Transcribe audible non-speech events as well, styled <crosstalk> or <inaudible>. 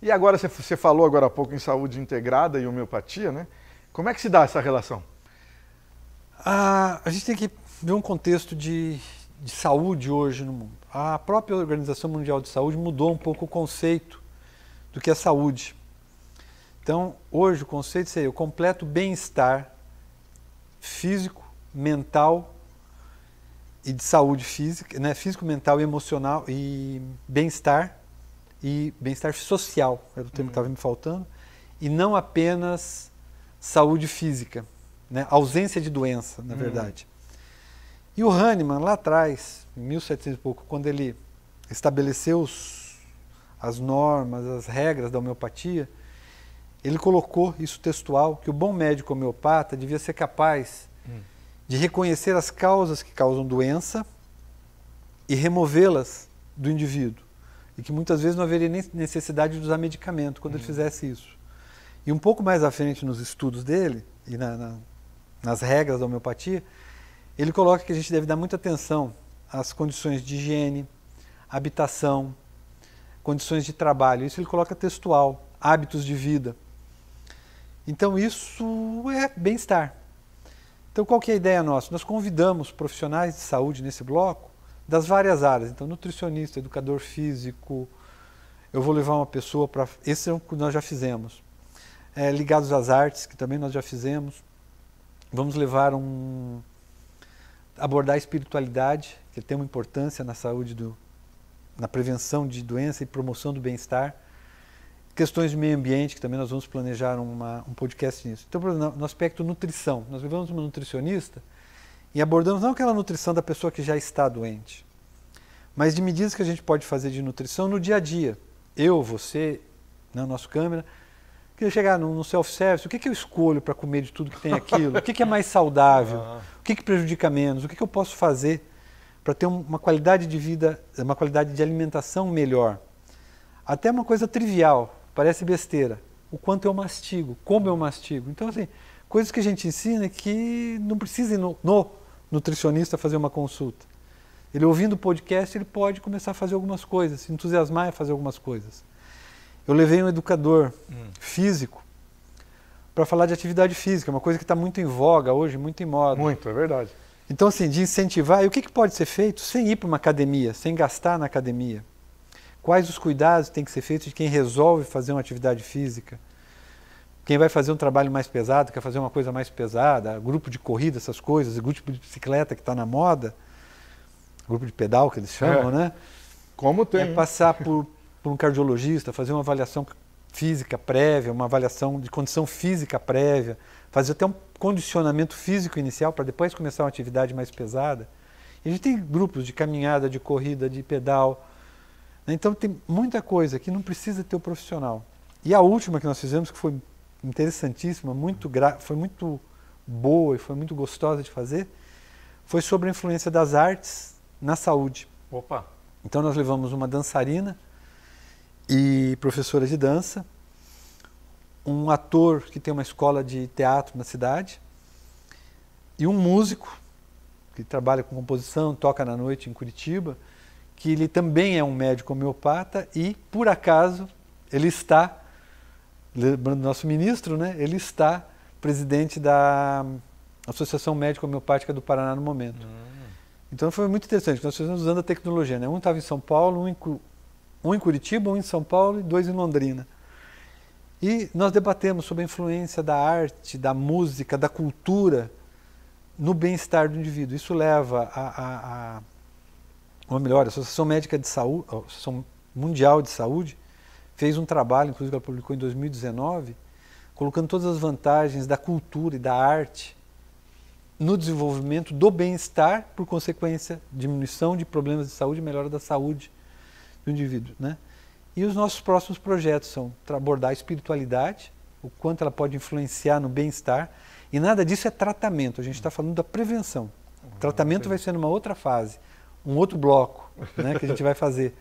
E agora, você falou agora há pouco em saúde integrada e homeopatia, né? Como é que se dá essa relação? Ah, a gente tem que ver um contexto de, de saúde hoje no mundo. A própria Organização Mundial de Saúde mudou um pouco o conceito do que é saúde. Então, hoje o conceito seria o completo bem-estar físico, mental e de saúde física, né? físico, mental e emocional e bem-estar e bem-estar social, era o termo uhum. que estava me faltando, e não apenas saúde física, né? ausência de doença, na uhum. verdade. E o Hahnemann, lá atrás, em 1700 e pouco, quando ele estabeleceu os, as normas, as regras da homeopatia, ele colocou isso textual, que o bom médico homeopata devia ser capaz uhum. de reconhecer as causas que causam doença e removê-las do indivíduo e que muitas vezes não haveria nem necessidade de usar medicamento quando uhum. ele fizesse isso. E um pouco mais à frente nos estudos dele e na, na, nas regras da homeopatia, ele coloca que a gente deve dar muita atenção às condições de higiene, habitação, condições de trabalho. Isso ele coloca textual, hábitos de vida. Então isso é bem-estar. Então qual que é a ideia nossa? Nós convidamos profissionais de saúde nesse bloco das várias áreas. Então, nutricionista, educador físico, eu vou levar uma pessoa para. Esse é o que nós já fizemos. É, ligados às artes, que também nós já fizemos. Vamos levar um. abordar a espiritualidade, que tem uma importância na saúde, do, na prevenção de doença e promoção do bem-estar. Questões de meio ambiente, que também nós vamos planejar uma, um podcast nisso. Então, no aspecto nutrição, nós levamos uma nutricionista e abordamos não aquela nutrição da pessoa que já está doente, mas de medidas que a gente pode fazer de nutrição no dia a dia. Eu, você, na né, nossa câmera, queria chegar no, self-service, o que, que eu escolho para comer de tudo que tem aquilo? o que, que é mais saudável? <laughs> O que, que prejudica menos? O que, que eu posso fazer para ter uma qualidade de vida, uma qualidade de alimentação melhor? Até uma coisa trivial, parece besteira. O quanto eu mastigo, como eu mastigo. Então, assim, coisas que a gente ensina que não precisa ir no, no nutricionista fazer uma consulta. Ele ouvindo o podcast, ele pode começar a fazer algumas coisas, se entusiasmar a fazer algumas coisas. Eu levei um educador hum. físico para falar de atividade física, uma coisa que está muito em voga hoje, muito em moda. Muito, é verdade. Então, assim, de incentivar, e o que, que pode ser feito sem ir para uma academia, sem gastar na academia? Quais os cuidados que têm que ser feitos de quem resolve fazer uma atividade física? Quem vai fazer um trabalho mais pesado, quer fazer uma coisa mais pesada, grupo de corrida, essas coisas, grupo de bicicleta que está na moda, grupo de pedal que eles chamam, é. né? Como tem. É passar por, por um cardiologista, fazer uma avaliação física prévia, uma avaliação de condição física prévia, fazer até um condicionamento físico inicial para depois começar uma atividade mais pesada. E a gente tem grupos de caminhada, de corrida, de pedal. Né? Então tem muita coisa que não precisa ter o profissional. E a última que nós fizemos, que foi interessantíssima, muito gra... foi muito boa e foi muito gostosa de fazer, foi sobre a influência das artes na saúde. Opa! Então nós levamos uma dançarina e professora de dança, um ator que tem uma escola de teatro na cidade e um músico que trabalha com composição, toca na noite em Curitiba, que ele também é um médico homeopata e por acaso ele está lembrando do nosso ministro, né? Ele está presidente da Associação Médica Homeopática do Paraná no momento. Hum. Então foi muito interessante, nós fizemos usando a tecnologia, né? Um estava em São Paulo, um em, um em Curitiba, um em São Paulo e dois em Londrina. E nós debatemos sobre a influência da arte, da música, da cultura no bem-estar do indivíduo. Isso leva a, a, a ou melhor, a Associação Médica de Saúde, Associação Mundial de Saúde, fez um trabalho, inclusive ela publicou em 2019, colocando todas as vantagens da cultura e da arte no desenvolvimento do bem-estar, por consequência, diminuição de problemas de saúde e melhora da saúde do indivíduo. Né? E os nossos próximos projetos são abordar a espiritualidade, o quanto ela pode influenciar no bem-estar, e nada disso é tratamento, a gente está falando da prevenção. O uhum. tratamento vai ser numa outra fase, um outro bloco né, que a gente vai fazer.